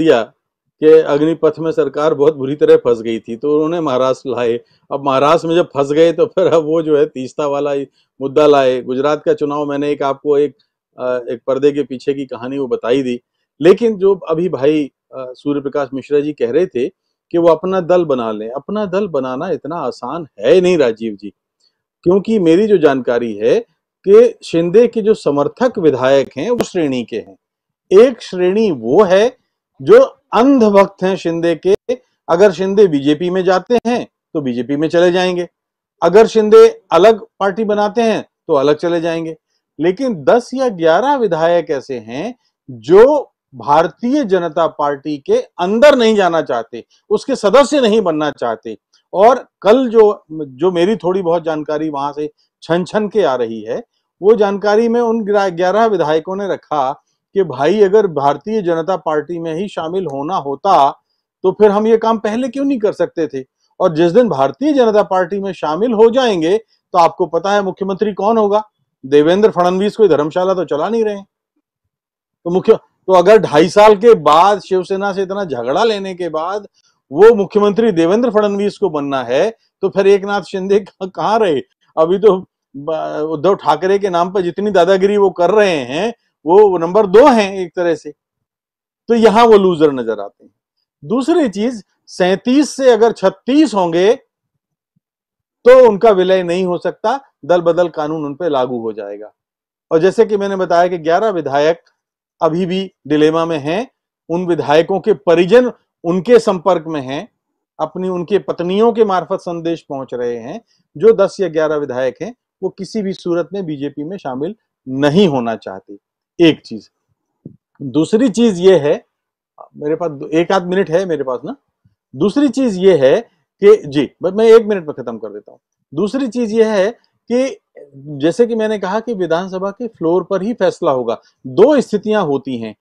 दिया कि अग्निपथ में सरकार बहुत बुरी तरह फंस गई थी तो उन्होंने महाराष्ट्र लाए अब महाराष्ट्र में जब फंस गए तो फिर अब वो जो है तीस्ता वाला मुद्दा लाए गुजरात का चुनाव मैंने एक आपको एक एक पर्दे के पीछे की कहानी वो बताई दी लेकिन जो अभी भाई सूर्य प्रकाश मिश्रा जी कह रहे थे कि वो अपना दल बना लें अपना दल बनाना इतना आसान है नहीं राजीव जी क्योंकि मेरी जो जानकारी है कि शिंदे के जो समर्थक विधायक हैं वो श्रेणी के हैं एक श्रेणी वो है जो अंध भक्त हैं शिंदे के अगर शिंदे बीजेपी में जाते हैं तो बीजेपी में चले जाएंगे अगर शिंदे अलग पार्टी बनाते हैं तो अलग चले जाएंगे लेकिन 10 या 11 विधायक ऐसे हैं जो भारतीय जनता पार्टी के अंदर नहीं जाना चाहते उसके सदस्य नहीं बनना चाहते और कल जो जो मेरी थोड़ी बहुत जानकारी वहां से छन छन के आ रही है वो जानकारी में उन ग्यारह विधायकों ने रखा कि भाई अगर भारतीय जनता पार्टी में ही शामिल होना होता तो फिर हम ये काम पहले क्यों नहीं कर सकते थे और जिस दिन भारतीय जनता पार्टी में शामिल हो जाएंगे तो आपको पता है मुख्यमंत्री कौन होगा देवेंद्र फडणवीस कोई धर्मशाला तो चला नहीं रहे तो मुख्य तो अगर ढाई साल के बाद शिवसेना से इतना झगड़ा लेने के बाद वो मुख्यमंत्री देवेंद्र फडणवीस को बनना है तो फिर एक नाथ शिंदे कहाँ रहे अभी तो उद्धव ठाकरे के नाम पर जितनी दादागिरी वो कर रहे हैं वो नंबर दो हैं एक तरह से तो यहां वो लूजर नजर आते हैं दूसरी चीज सैतीस से अगर छत्तीस होंगे तो उनका विलय नहीं हो सकता दल बदल कानून उन पर लागू हो जाएगा और जैसे कि मैंने बताया कि 11 विधायक अभी भी डिलेमा में हैं उन विधायकों के परिजन उनके संपर्क में हैं अपनी उनके पत्नियों के मार्फत संदेश पहुंच रहे हैं जो 10 या 11 विधायक हैं वो किसी भी सूरत में बीजेपी में शामिल नहीं होना चाहती एक चीज दूसरी चीज ये है मेरे पास एक आध मिनट है मेरे पास ना दूसरी चीज ये है कि जी बस मैं एक मिनट में खत्म कर देता हूं दूसरी चीज यह है कि जैसे कि मैंने कहा कि विधानसभा के फ्लोर पर ही फैसला होगा दो स्थितियां होती हैं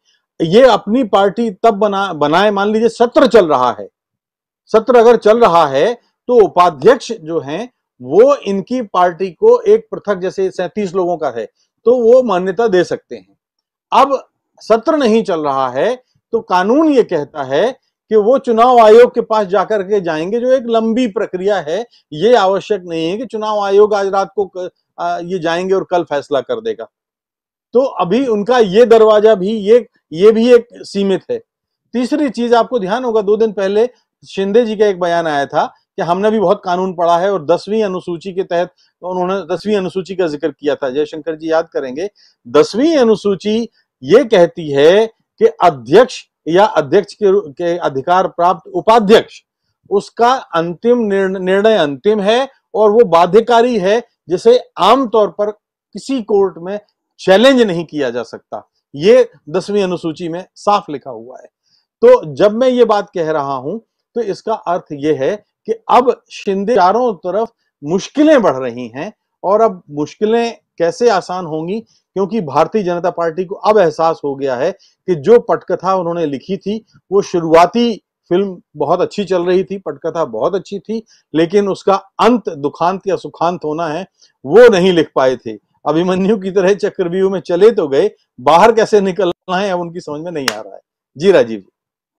ये अपनी पार्टी तब बना बनाए मान लीजिए सत्र चल रहा है सत्र अगर चल रहा है तो उपाध्यक्ष जो हैं वो इनकी पार्टी को एक पृथक जैसे सैंतीस लोगों का है तो वो मान्यता दे सकते हैं अब सत्र नहीं चल रहा है तो कानून ये कहता है कि वो चुनाव आयोग के पास जाकर के जाएंगे जो एक लंबी प्रक्रिया है ये आवश्यक नहीं है कि चुनाव आयोग आज रात को ये जाएंगे और कल फैसला कर देगा तो अभी उनका ये दरवाजा भी ये ये भी एक सीमित है तीसरी चीज आपको ध्यान होगा दो दिन पहले शिंदे जी का एक बयान आया था कि हमने भी बहुत कानून पढ़ा है और दसवीं अनुसूची के तहत उन्होंने दसवीं अनुसूची का जिक्र किया था जयशंकर जी याद करेंगे दसवीं अनुसूची ये कहती है कि अध्यक्ष या अध्यक्ष के, के अधिकार प्राप्त उपाध्यक्ष उसका अंतिम निर्णय अंतिम है और वो बाध्यकारी है जिसे आमतौर पर किसी कोर्ट में चैलेंज नहीं किया जा सकता ये दसवीं अनुसूची में साफ लिखा हुआ है तो जब मैं ये बात कह रहा हूं तो इसका अर्थ ये है कि अब शिंदे चारों तरफ मुश्किलें बढ़ रही हैं और अब मुश्किलें कैसे आसान होंगी क्योंकि भारतीय जनता पार्टी को अब एहसास हो गया है कि जो पटकथा उन्होंने लिखी थी वो शुरुआती फिल्म बहुत अच्छी चल रही थी पटकथा बहुत अच्छी थी लेकिन उसका अंत दुखांत या सुखांत होना है वो नहीं लिख पाए थे अभिमन्यु की तरह चक्रव्यूह में चले तो गए बाहर कैसे निकलना है अब उनकी समझ में नहीं आ रहा है जी राजीव जी